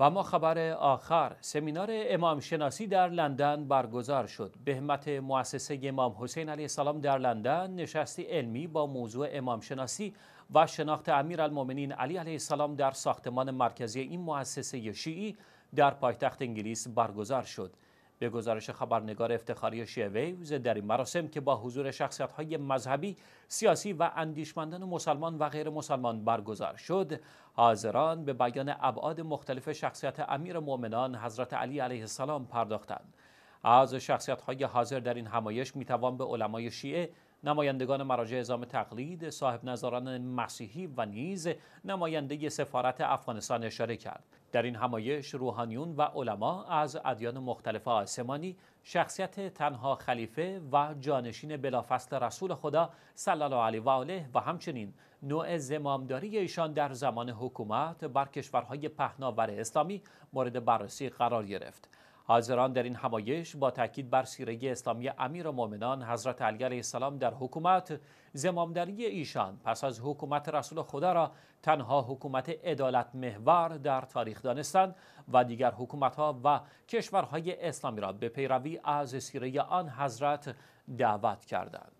و ما خبر آخر سمینار امام شناسی در لندن برگزار شد به همت مؤسسه امام حسین علیه السلام در لندن نشستی علمی با موضوع امام شناسی و شناخت امیرالمومنین علی علیه السلام در ساختمان مرکزی این مؤسسه شیعی در پایتخت انگلیس برگزار شد به گزارش خبرنگار افتخاری شیویوز در این مراسم که با حضور شخصیت های مذهبی، سیاسی و اندیشمندان مسلمان و غیر مسلمان برگزار شد، حاضران به بیان ابعاد مختلف شخصیت امیر مؤمنان حضرت علی علیه السلام پرداختند. از شخصیت های حاضر در این همایش میتوان به علمای شیعه نمایندگان مراجع اعزام تقلید، صاحب نظران مسیحی و نیز نماینده سفارت افغانستان اشاره کرد. در این همایش روحانیون و علما از ادیان مختلف آسمانی شخصیت تنها خلیفه و جانشین بلافصل رسول خدا صلی الله علیه و آله و همچنین نوع زمامداری ایشان در زمان حکومت بر کشورهای پهناور اسلامی مورد بررسی قرار گرفت. حاضران در این همایش با تاکید بر سیره اسلامی امیر مؤمنان حضرت علی علیه السلام در حکومت زمامداری ایشان پس از حکومت رسول خدا را تنها حکومت عدالت محور در تاریخ دانستند و دیگر ها و کشورهای اسلامی را به پیروی از سیره آن حضرت دعوت کردند